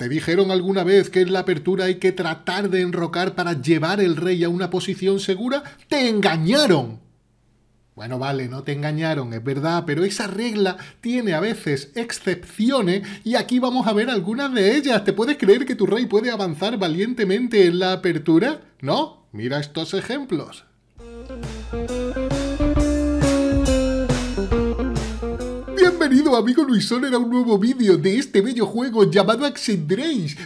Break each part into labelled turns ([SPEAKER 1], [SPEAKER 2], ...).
[SPEAKER 1] ¿Te dijeron alguna vez que en la apertura hay que tratar de enrocar para llevar el rey a una posición segura? ¡Te engañaron! Bueno, vale, no te engañaron, es verdad, pero esa regla tiene a veces excepciones y aquí vamos a ver algunas de ellas. ¿Te puedes creer que tu rey puede avanzar valientemente en la apertura? ¿No? Mira estos ejemplos. Bienvenido amigo Luisón era un nuevo vídeo de este bello juego llamado Accent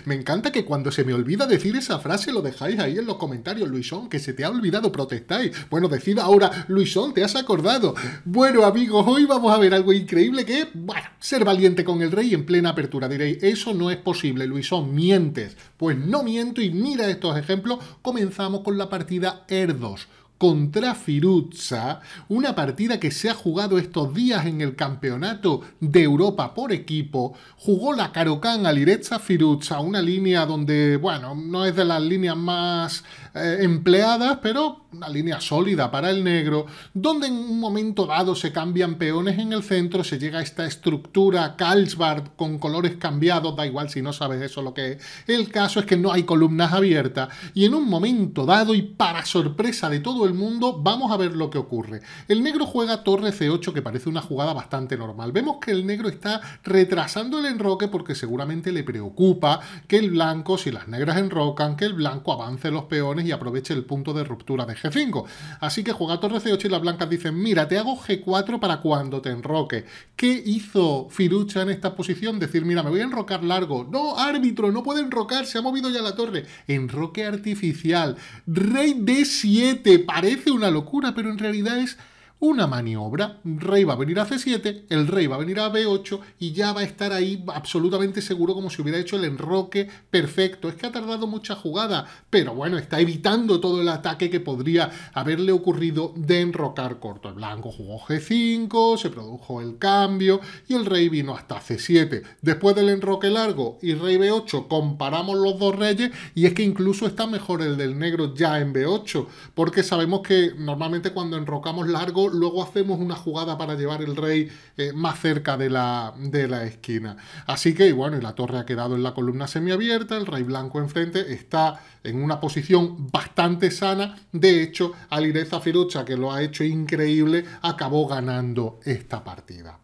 [SPEAKER 1] Me encanta que cuando se me olvida decir esa frase lo dejáis ahí en los comentarios, Luisón, que se te ha olvidado, protestáis. Bueno, decida ahora, Luisón, ¿te has acordado? Bueno amigos, hoy vamos a ver algo increíble que es, bueno, ser valiente con el rey en plena apertura. Diréis, eso no es posible, Luisón, mientes. Pues no miento y mira estos ejemplos. Comenzamos con la partida Erdos contra Firuzza, una partida que se ha jugado estos días en el Campeonato de Europa por equipo. Jugó la Karokan Alireza Firuzza, una línea donde, bueno, no es de las líneas más eh, empleadas, pero una línea sólida para el negro, donde en un momento dado se cambian peones en el centro, se llega a esta estructura Carlsbad con colores cambiados, da igual si no sabes eso lo que es. El caso es que no hay columnas abiertas y en un momento dado y para sorpresa de todo el mundo, vamos a ver lo que ocurre. El negro juega torre C8 que parece una jugada bastante normal. Vemos que el negro está retrasando el enroque porque seguramente le preocupa que el blanco, si las negras enrocan, que el blanco avance los peones y aproveche el punto de ruptura de G5. Así que juega torre C8 y las blancas dicen, mira, te hago G4 para cuando te enroque. ¿Qué hizo Firucha en esta posición? Decir, mira, me voy a enrocar largo. No, árbitro, no puede enrocar, se ha movido ya la torre. Enroque artificial. Rey D7, parece una locura, pero en realidad es una maniobra. Rey va a venir a C7, el rey va a venir a B8 y ya va a estar ahí absolutamente seguro como si hubiera hecho el enroque perfecto. Es que ha tardado mucha jugada, pero bueno, está evitando todo el ataque que podría haberle ocurrido de enrocar corto. El blanco jugó G5, se produjo el cambio y el rey vino hasta C7. Después del enroque largo y rey B8 comparamos los dos reyes y es que incluso está mejor el del negro ya en B8 porque sabemos que normalmente cuando enrocamos largo luego, hacemos una jugada para llevar el rey eh, más cerca de la, de la esquina. Así que, bueno, la torre ha quedado en la columna semiabierta, el rey blanco enfrente está en una posición bastante sana. De hecho, Alireza Firucha, que lo ha hecho increíble, acabó ganando esta partida.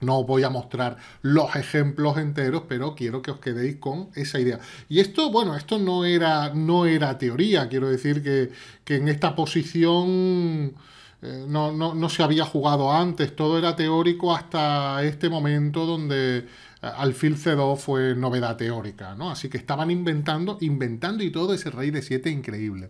[SPEAKER 1] No os voy a mostrar los ejemplos enteros, pero quiero que os quedéis con esa idea. Y esto, bueno, esto no era, no era teoría. Quiero decir que, que en esta posición eh, no, no, no, se había jugado antes, todo era teórico hasta este momento donde eh, alfil C2 fue novedad teórica, ¿no? Así que estaban inventando, inventando y todo ese rey de 7 increíble.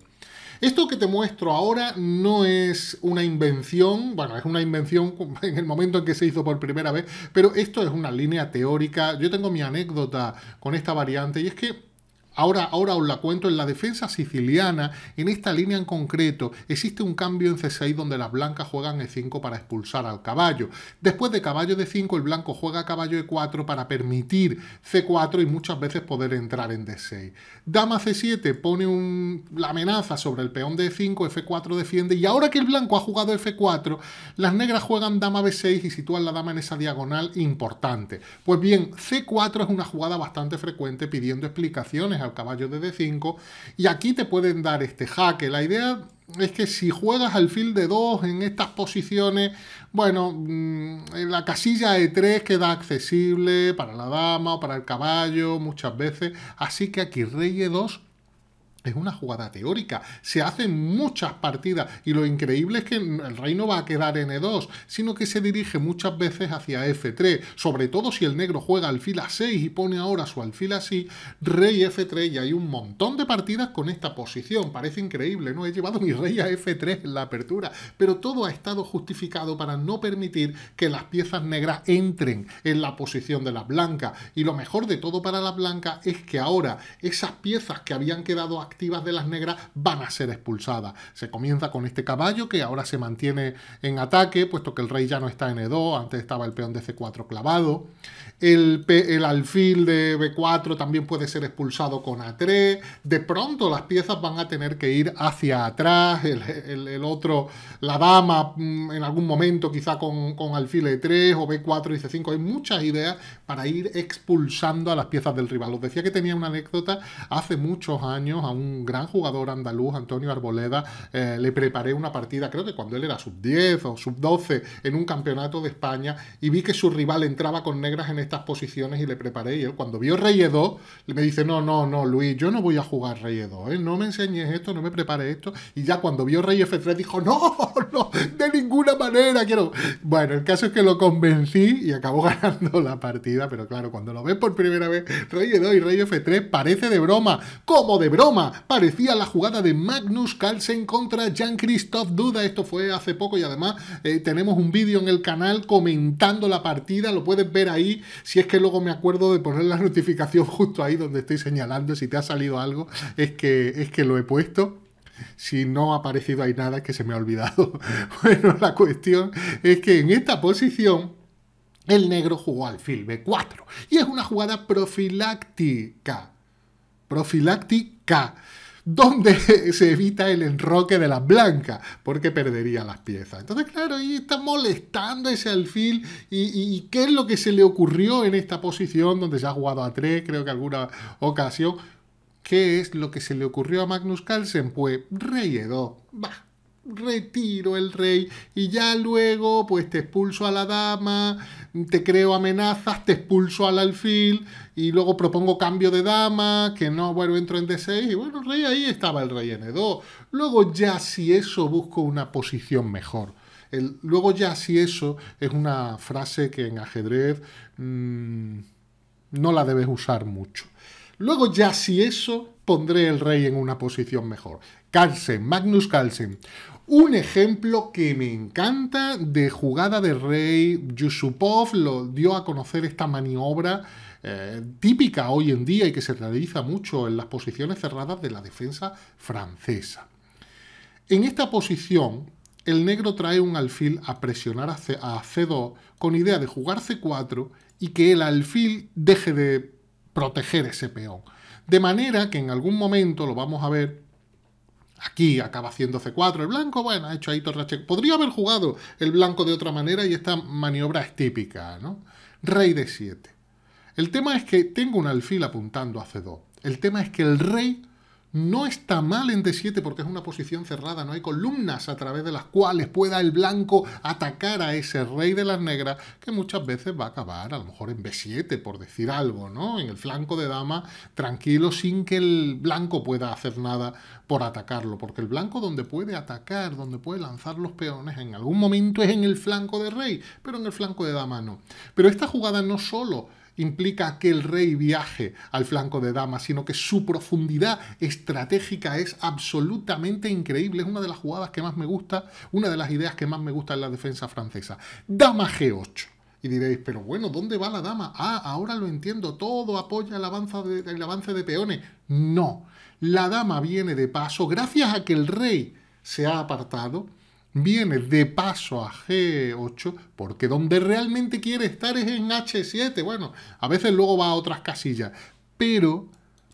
[SPEAKER 1] Esto que te muestro ahora no es una invención, bueno, es una invención en el momento en que se hizo por primera vez, pero esto es una línea teórica. Yo tengo mi anécdota con esta variante y es que Ahora, ahora os la cuento, en la defensa siciliana, en esta línea en concreto, existe un cambio en C6 donde las blancas juegan E5 para expulsar al caballo. Después de caballo de 5 el blanco juega caballo E4 para permitir C4 y muchas veces poder entrar en D6. Dama C7 pone la amenaza sobre el peón de E5, F4 defiende, y ahora que el blanco ha jugado F4, las negras juegan dama B6 y sitúan la dama en esa diagonal importante. Pues bien, C4 es una jugada bastante frecuente pidiendo explicaciones al caballo de D5 y aquí te pueden dar este jaque. La idea es que si juegas al de 2 en estas posiciones, bueno, mm, en la casilla E3 queda accesible para la dama o para el caballo muchas veces, así que aquí rey E2 es una jugada teórica. Se hacen muchas partidas y lo increíble es que el rey no va a quedar en e 2 sino que se dirige muchas veces hacia F3. Sobre todo si el negro juega alfil A6 y pone ahora su alfil así, rey F3 y hay un montón de partidas con esta posición. Parece increíble, ¿no? He llevado mi rey a F3 en la apertura, pero todo ha estado justificado para no permitir que las piezas negras entren en la posición de las blancas. Y lo mejor de todo para las blancas es que ahora esas piezas que habían quedado aquí activas de las negras van a ser expulsadas. Se comienza con este caballo que ahora se mantiene en ataque, puesto que el rey ya no está en E2, antes estaba el peón de C4 clavado. El, alfil de B4 también puede ser expulsado con A3. De pronto las piezas van a tener que ir hacia atrás, el, otro, la dama mm, en algún momento quizá con, con alfil E3 o B4 y C5. Hay muchas ideas para ir expulsando a las piezas del rival. Os decía que tenía una anécdota hace muchos años a un gran jugador andaluz, Antonio Arboleda. Eh, le preparé una partida, creo que cuando él era sub-10 o sub-12, en un campeonato de España, y vi que su rival entraba con negras en estas posiciones y le preparé. Y él, cuando vio Rey Edo, me dice: No, no, no, Luis, yo no voy a jugar Rey Edo, ¿eh? no me enseñes esto, no me prepare esto. Y ya cuando vio Rey F3, dijo: No, no, de ninguna manera quiero. Bueno, el caso es que lo convencí y acabó ganando la partida, pero claro, cuando lo ves por primera vez, Rey E2 y Rey F3 parece de broma, como de broma, Parecía la jugada de Magnus Carlsen contra Jan-Christoph Duda. Esto fue hace poco y además eh, tenemos un vídeo en el canal comentando la partida. Lo puedes ver ahí. Si es que luego me acuerdo de poner la notificación justo ahí donde estoy señalando. Si te ha salido algo, es que, es que lo he puesto. Si no ha aparecido ahí nada, es que se me ha olvidado. bueno, la cuestión es que en esta posición el negro jugó al B4 y es una jugada profiláctica. Profiláctica donde se evita el enroque de la blanca porque perdería las piezas. Entonces, claro, ahí está molestando ese alfil y, qué es lo que se le ocurrió en esta posición donde se ha jugado a tres, creo que alguna ocasión. ¿Qué es lo que se le ocurrió a Magnus Carlsen? Pues rey e retiro el rey y ya luego pues te expulso a la dama, te creo amenazas, te expulso al alfil y luego propongo cambio de dama, que no, bueno, entro en D6 y bueno, el rey ahí estaba el rey en e 2 Luego ya si eso busco una posición mejor. El, luego ya si eso es una frase que en ajedrez mm, no la debes usar mucho. Luego ya si eso pondré el rey en una posición mejor. Carlsen, Magnus Carlsen. Un ejemplo que me encanta de jugada de rey. Yusupov lo dio a conocer esta maniobra eh, típica hoy en día y que se realiza mucho en las posiciones cerradas de la defensa francesa. En esta posición, el negro trae un alfil a presionar a C2 con idea de jugar C4 y que el alfil deje de proteger ese peón. De manera que en algún momento, lo vamos a ver, Aquí acaba haciendo C4 el blanco, bueno, ha hecho ahí Torrache. Podría haber jugado el blanco de otra manera y esta maniobra es típica, ¿no? Rey de 7. El tema es que tengo un alfil apuntando a C2. El tema es que el rey no está mal en D7 porque es una posición cerrada, no hay columnas a través de las cuales pueda el blanco atacar a ese rey de las negras que muchas veces va a acabar a lo mejor en B7 por decir algo, ¿no? En el flanco de dama tranquilo sin que el blanco pueda hacer nada por atacarlo, porque el blanco donde puede atacar, donde puede lanzar los peones en algún momento es en el flanco de rey, pero en el flanco de dama no. Pero esta jugada no solo implica que el rey viaje al flanco de dama, sino que su profundidad estratégica es absolutamente increíble. Es una de las jugadas que más me gusta, una de las ideas que más me gusta en la defensa francesa. Dama G8. Y diréis, pero bueno, ¿dónde va la dama? Ah, ahora lo entiendo, todo apoya el avance de, avance de peones. No, la dama viene de paso, gracias a que el rey se ha apartado, viene de paso a G8, porque donde realmente quiere estar es en H7. Bueno, a veces luego va a otras casillas, pero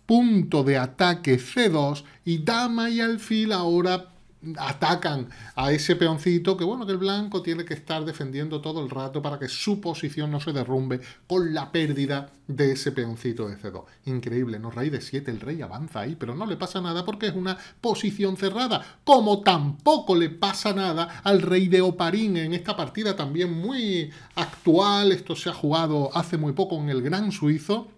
[SPEAKER 1] punto de ataque C2 y dama y alfil ahora atacan a ese peoncito, que bueno, que el blanco tiene que estar defendiendo todo el rato para que su posición no se derrumbe con la pérdida de ese peoncito de C2. Increíble, no rey de 7, el rey avanza ahí, pero no le pasa nada porque es una posición cerrada, como tampoco le pasa nada al rey de Oparín en esta partida también muy actual, esto se ha jugado hace muy poco en el Gran Suizo,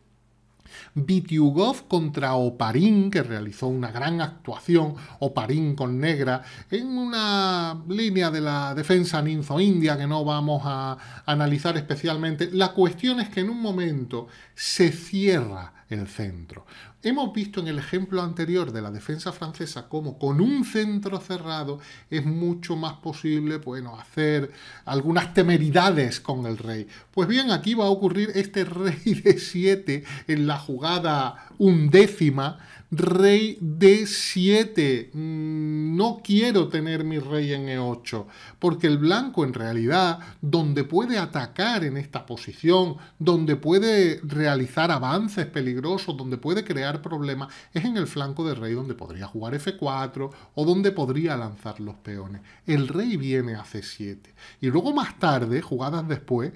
[SPEAKER 1] Vityugov contra Oparín, que realizó una gran actuación, Oparín con negra, en una línea de la defensa ninzo-india que no vamos a analizar especialmente. La cuestión es que en un momento se cierra el centro. Hemos visto en el ejemplo anterior de la defensa francesa cómo con un centro cerrado es mucho más posible bueno, hacer algunas temeridades con el rey. Pues bien, aquí va a ocurrir este rey de 7 en la jugada undécima. Rey de 7. Mm, no quiero tener mi rey en E8, porque el blanco en realidad, donde puede atacar en esta posición, donde puede realizar avances peligrosos, donde puede crear problema es en el flanco de rey donde podría jugar f4 o donde podría lanzar los peones. El rey viene a c7. Y luego más tarde, jugadas después,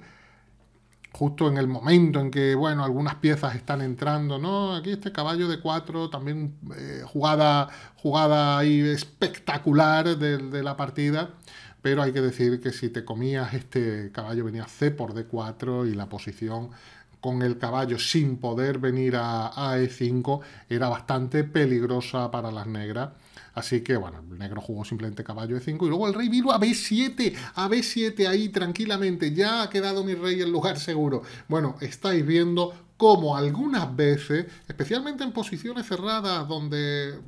[SPEAKER 1] justo en el momento en que, bueno, algunas piezas están entrando, ¿no? Aquí este caballo de 4, también eh, jugada, jugada ahí espectacular de, de, la partida, pero hay que decir que si te comías este caballo venía C por D4 y la posición con el caballo sin poder venir a, a E5 era bastante peligrosa para las negras. Así que, bueno, el negro jugó simplemente caballo E5 y luego el rey vino a B7, a B7 ahí tranquilamente, ya ha quedado mi rey en lugar seguro. Bueno, estáis viendo cómo algunas veces, especialmente en posiciones cerradas donde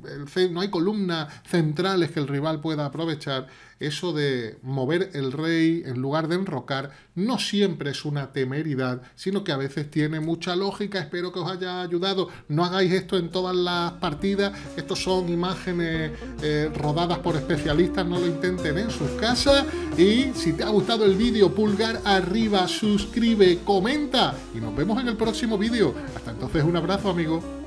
[SPEAKER 1] no hay columnas centrales que el rival pueda aprovechar, eso de mover el rey en lugar de enrocar no siempre es una temeridad, sino que a veces tiene mucha lógica. Espero que os haya ayudado. No hagáis esto en todas las partidas. Estos son imágenes eh, rodadas por especialistas. No lo intenten en sus casas. Y si te ha gustado el vídeo, pulgar arriba, suscribe, comenta. Y nos vemos en el próximo vídeo. Hasta entonces, un abrazo, amigo